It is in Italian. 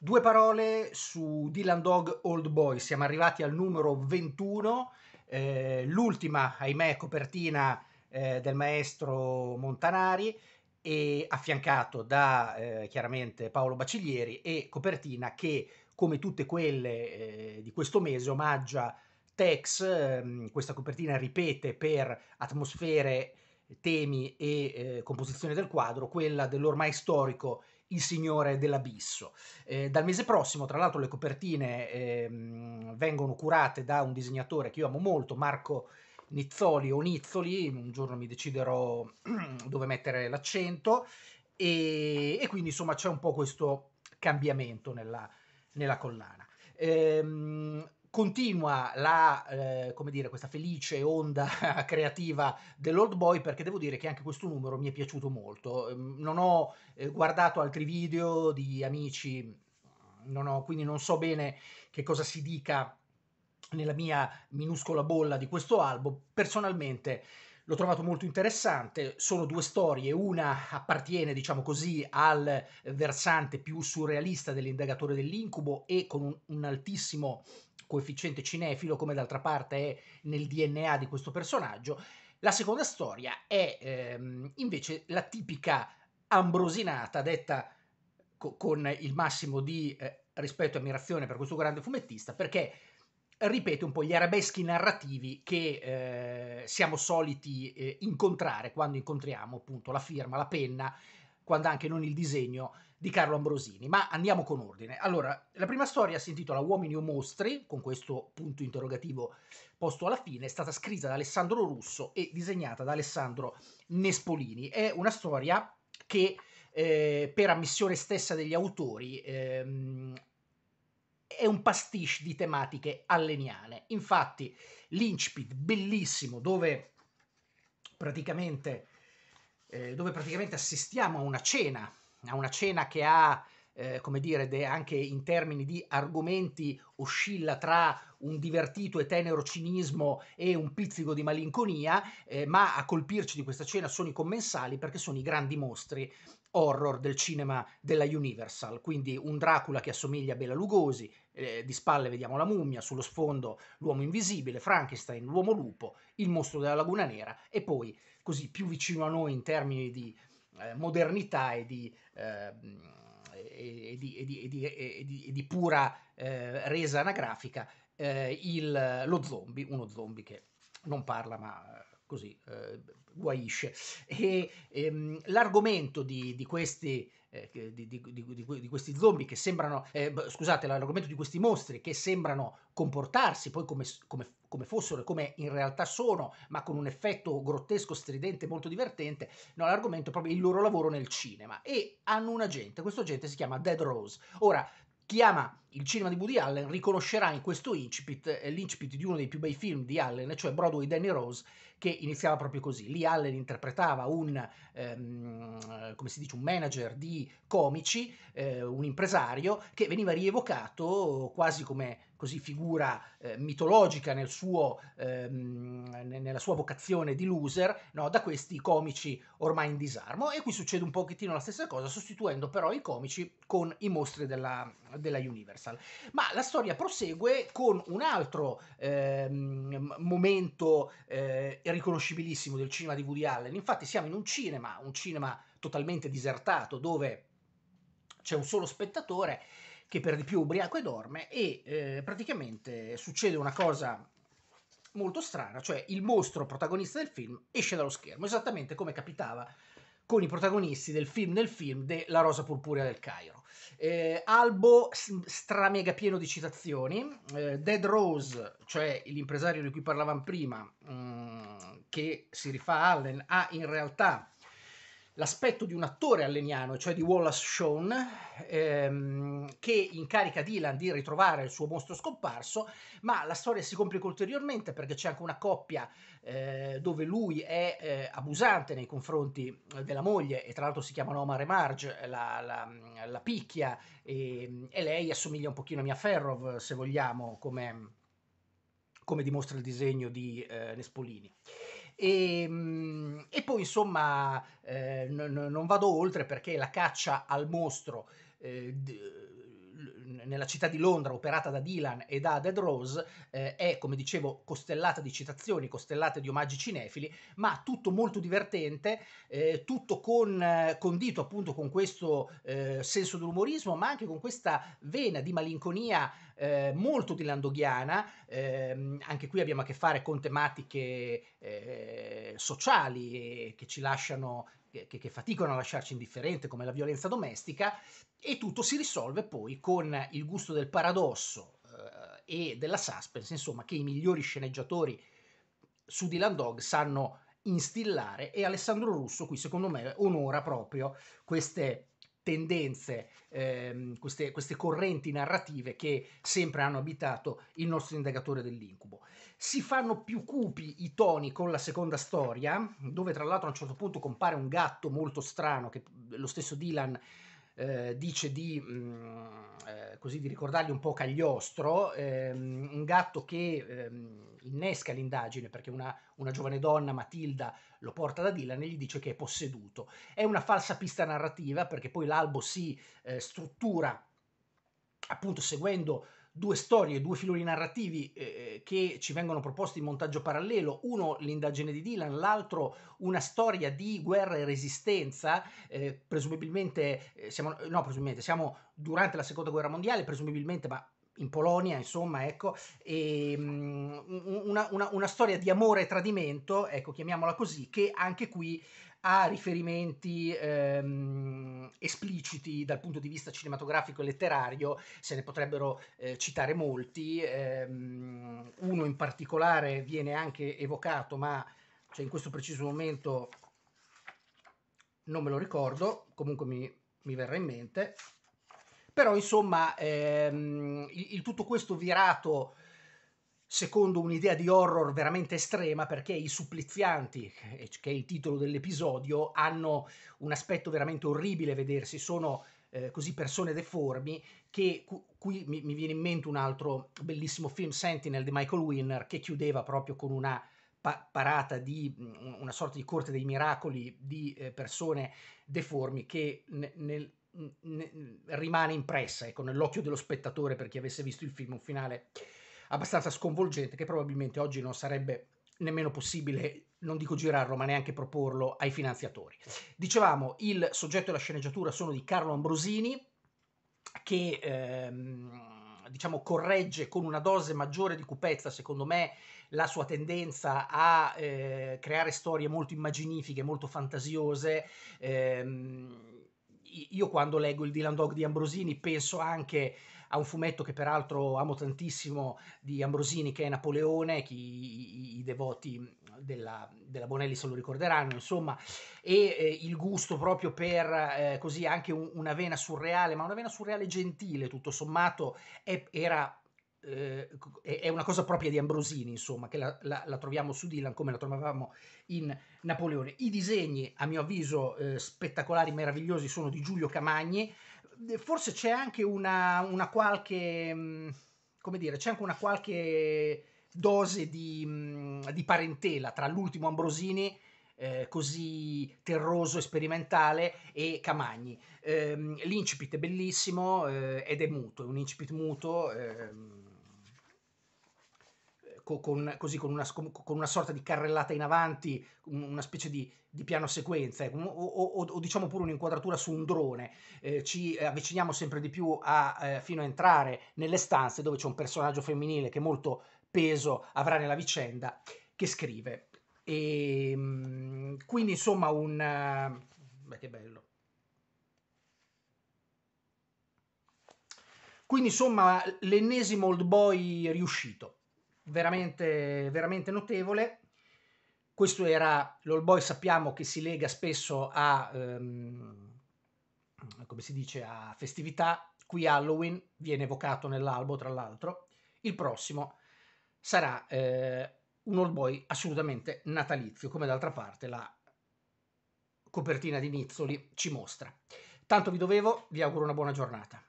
Due parole su Dylan Dog Old Boy, siamo arrivati al numero 21, eh, l'ultima, ahimè, copertina eh, del maestro Montanari e affiancato da eh, chiaramente Paolo Baciglieri e copertina che come tutte quelle eh, di questo mese omaggia Tex, ehm, questa copertina ripete per atmosfere, temi e eh, composizione del quadro, quella dell'ormai storico il Signore dell'Abisso. Eh, dal mese prossimo, tra l'altro, le copertine ehm, vengono curate da un disegnatore che io amo molto, Marco Nizzoli o Nizzoli, un giorno mi deciderò dove mettere l'accento, e, e, quindi insomma c'è un po' questo cambiamento nella, nella collana. Ehm, continua la, eh, come dire, questa felice onda creativa dell'Old Boy perché devo dire che anche questo numero mi è piaciuto molto. Ehm, non ho eh, guardato altri video di amici, non ho, quindi non so bene che cosa si dica nella mia minuscola bolla di questo album. Personalmente l'ho trovato molto interessante, sono due storie, una appartiene, diciamo così, al versante più surrealista dell'indagatore dell'incubo e con un, un altissimo coefficiente cinefilo, come d'altra parte è nel DNA di questo personaggio. La seconda storia è ehm, invece la tipica ambrosinata, detta co- con il massimo di eh, rispetto e ammirazione per questo grande fumettista, perché ripete un po' gli arabeschi narrativi che eh, siamo soliti eh, incontrare quando incontriamo appunto la firma, la penna, quando anche non il disegno di Carlo Ambrosini, ma andiamo con ordine. Allora, la prima storia si intitola Uomini o mostri, con questo punto interrogativo posto alla fine, è stata scritta da Alessandro Russo e disegnata da Alessandro Nespolini. È una storia che eh, per ammissione stessa degli autori ehm, è un pastiche di tematiche alleniane. Infatti, l'incipit bellissimo dove praticamente, eh, dove praticamente assistiamo a una cena a una cena che ha, eh, come dire, de, anche in termini di argomenti oscilla tra un divertito e tenero cinismo e un pizzico di malinconia, eh, ma a colpirci di questa cena sono i commensali perché sono i grandi mostri horror del cinema della Universal, quindi un Dracula che assomiglia a Bela Lugosi, eh, di spalle vediamo la mummia, sullo sfondo l'uomo invisibile, Frankenstein, l'uomo lupo, il mostro della laguna nera e poi così più vicino a noi in termini di eh, modernità e di, di, pura eh, resa anagrafica eh, il, lo zombie, uno zombie che non parla ma così guaisce. E, ehm, l'argomento di, di questi di, di, di, di, questi zombie che sembrano, eh, scusate, l'argomento di questi mostri che sembrano comportarsi poi come, come, come fossero e come in realtà sono, ma con un effetto grottesco, stridente, molto divertente, no, l'argomento è proprio il loro lavoro nel cinema. E hanno un agente, questo agente si chiama Dead Rose. Ora, chi ama il cinema di Woody Allen riconoscerà in questo incipit eh, l'incipit di uno dei più bei film di Allen, cioè Broadway Danny Rose, che iniziava proprio così. Lì Allen interpretava un, ehm, dice, un manager di comici, eh, un impresario, che veniva rievocato quasi come così figura eh, mitologica nel suo, ehm, nella sua vocazione di loser, no? da questi comici ormai in disarmo. E qui succede un pochettino la stessa cosa, sostituendo però i comici con i mostri della, della Universal. Ma la storia prosegue con un altro ehm, momento eh, riconoscibilissimo del cinema di Woody Allen. Infatti siamo in un cinema, un cinema totalmente disertato, dove c'è un solo spettatore che per di più è ubriaco e dorme, e eh, praticamente succede una cosa molto strana, cioè il mostro protagonista del film esce dallo schermo, esattamente come capitava con i protagonisti del film nel film de La rosa purpurea del Cairo. Eh, Albo stramega pieno di citazioni, eh, Dead Rose, cioè l'impresario di cui parlavamo prima, mh, mm, che si rifà a Allen, ha in realtà l'aspetto di un attore alleniano, cioè di Wallace Shawn, ehm, che incarica Dylan di ritrovare il suo mostro scomparso, ma la storia si complica ulteriormente perché c'è anche una coppia eh, dove lui è eh, abusante nei confronti eh, della moglie e tra l'altro si chiamano Omar e Marge, eh, la, la, la picchia e, ehm, e, lei assomiglia un pochino a Mia Ferrov, se vogliamo, come, come dimostra il disegno di eh, Nespolini. E, ehm, e poi insomma eh, n- non vado oltre perché la caccia al mostro eh, d- nella città di Londra operata da Dylan e da Dead Rose eh, è, come dicevo, costellata di citazioni, costellata di omaggi cinefili, ma tutto molto divertente, eh, tutto con, condito appunto con questo eh, senso dell'umorismo, ma anche con questa vena di malinconia eh, molto di dilandoghiana. Ehm, anche qui abbiamo a che fare con tematiche eh, sociali che ci lasciano che, che, faticano a lasciarci indifferente, come la violenza domestica, e tutto si risolve poi con il gusto del paradosso eh, e della suspense, insomma, che i migliori sceneggiatori su Dylan Dog sanno instillare e Alessandro Russo qui secondo me onora proprio queste tendenze, ehm, queste, queste, correnti narrative che sempre hanno abitato il nostro indagatore dell'incubo. Si fanno più cupi i toni con la seconda storia, dove tra l'altro a un certo punto compare un gatto molto strano che lo stesso Dylan eh, dice di, mh, mm, eh, così, di ricordargli un po' Cagliostro, ehm, un gatto che ehm, innesca l'indagine perché una, una, giovane donna, Matilda, lo porta da Dylan e gli dice che è posseduto. È una falsa pista narrativa perché poi l'albo si eh, struttura appunto seguendo due storie, due filoni narrativi eh, eh, che ci vengono proposti in montaggio parallelo, uno l'indagine di Dylan, l'altro una storia di guerra e resistenza, eh, presumibilmente, eh, siamo, no, presumibilmente, siamo durante la seconda guerra mondiale, presumibilmente, ma in Polonia, insomma, ecco, e, ehm, um, una, una, una, storia di amore e tradimento, ecco, chiamiamola così, che anche qui ha riferimenti ehm, espliciti dal punto di vista cinematografico e letterario, se ne potrebbero eh, citare molti, ehm, uno in particolare viene anche evocato, ma cioè in questo preciso momento non me lo ricordo, comunque mi, mi verrà in mente. Però insomma ehm, il, il tutto questo virato secondo un'idea di horror veramente estrema perché i supplizianti, eh, che è il titolo dell'episodio, hanno un aspetto veramente orribile vedersi, sono eh, così persone deformi che qui mi, mi, viene in mente un altro bellissimo film Sentinel di Michael Winner che chiudeva proprio con una pa- parata di mm, una sorta di corte dei miracoli di eh, persone deformi che ne- nel, rimane impressa ecco, nell'occhio dello spettatore per chi avesse visto il film un finale abbastanza sconvolgente che probabilmente oggi non sarebbe nemmeno possibile, non dico girarlo, ma neanche proporlo ai finanziatori. Dicevamo, il soggetto e la sceneggiatura sono di Carlo Ambrosini, che ehm, diciamo corregge con una dose maggiore di cupezza, secondo me, la sua tendenza a eh, creare storie molto immaginifiche, molto fantasiose. Ehm, io quando leggo il Dylan Dog di Ambrosini penso anche a un fumetto che peraltro amo tantissimo di Ambrosini che è Napoleone, chi, i, i devoti della, della, Bonelli se lo ricorderanno, insomma, e eh, il gusto proprio per eh, così anche un, una vena surreale, ma una vena surreale gentile tutto sommato, è, era eh, è una cosa propria di Ambrosini, insomma, che la, la, la, troviamo su Dylan come la trovavamo in Napoleone. I disegni, a mio avviso, eh, spettacolari, meravigliosi, sono di Giulio Camagni, eh, forse c'è anche una, una qualche, mm, come dire, c'è anche una qualche dose di, mm, di parentela tra l'ultimo Ambrosini eh, così terroso e sperimentale e Camagni. Eh, l'incipit è bellissimo eh, ed è muto, è un incipit muto. Ehm, con, così, con, una, con, una, sorta di carrellata in avanti, una specie di, di piano sequenza, eh, o, o, o, diciamo pure un'inquadratura su un drone. Eh, ci avviciniamo sempre di più a, eh, fino a entrare nelle stanze dove c'è un personaggio femminile che molto peso avrà nella vicenda, che scrive. E, ehm, quindi insomma un... Eh, beh, che bello. Quindi insomma l'ennesimo old boy riuscito veramente, veramente notevole. Questo era l'All Boy, sappiamo che si lega spesso a, ehm, come si dice, a festività. Qui Halloween viene evocato nell'albo, tra l'altro. Il prossimo sarà eh, un All Boy assolutamente natalizio, come d'altra parte la copertina di Nizzoli ci mostra. Tanto vi dovevo, vi auguro una buona giornata.